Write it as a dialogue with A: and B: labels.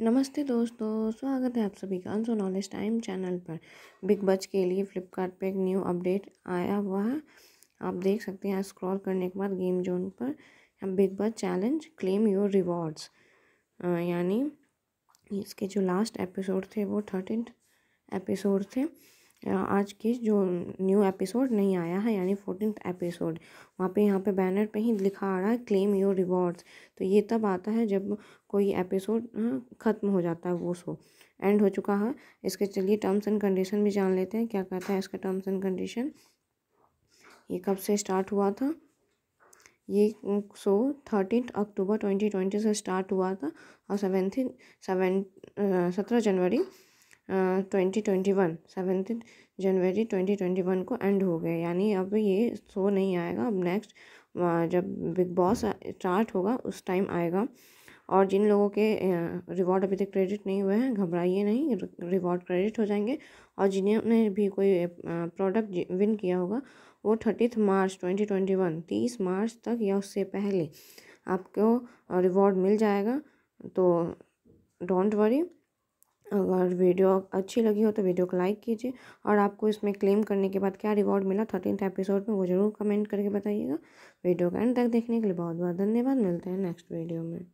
A: नमस्ते दोस्तों स्वागत है आप सभी का अनसो नॉलेज टाइम चैनल पर बिग बच के लिए फ्लिपकार्ट एक न्यू अपडेट आया हुआ है आप देख सकते हैं स्क्रॉल करने के बाद गेम जोन पर बिग बच चैलेंज क्लेम योर रिवॉर्ड्स यानी इसके जो लास्ट एपिसोड थे वो थर्टीन एपिसोड थे आज की जो न्यू एपिसोड नहीं आया है यानी फोर्टीन एपिसोड वहाँ पे यहाँ पे बैनर पे ही लिखा आ रहा है क्लेम योर रिवॉर्ड्स तो ये तब आता है जब कोई एपिसोड ख़त्म हो जाता है वो शो एंड हो चुका है इसके चलिए टर्म्स एंड कंडीशन भी जान लेते हैं क्या कहता है इसका टर्म्स एंड कंडीशन ये कब से स्टार्ट हुआ था ये show thirteen October twenty twenty से स्टार्ट हुआ था और सेवेंथी सेवन सत्रह जनवरी twenty twenty one seventh January twenty twenty one को एंड हो गया यानी अब ये शो नहीं आएगा अब नेक्स्ट जब बिग बॉस स्टार्ट होगा उस टाइम आएगा और जिन लोगों के रिवॉर्ड अभी तक क्रेडिट नहीं हुए हैं घबराइए नहीं रिवॉर्ड क्रेडिट हो जाएंगे और जिन्होंने भी कोई प्रोडक्ट विन किया होगा वो thirtieth March twenty twenty one तीस मार्च तक या उससे पहले आपको रिवॉर्ड मिल जाएगा तो डोंट वरी अगर वीडियो अच्छी लगी हो तो वीडियो को लाइक कीजिए और आपको इसमें क्लेम करने के बाद क्या रिवॉर्ड मिला थर्टीन एपिसोड में वो ज़रूर कमेंट करके बताइएगा वीडियो का एंड तक देखने के लिए बहुत बहुत धन्यवाद मिलते हैं नेक्स्ट वीडियो में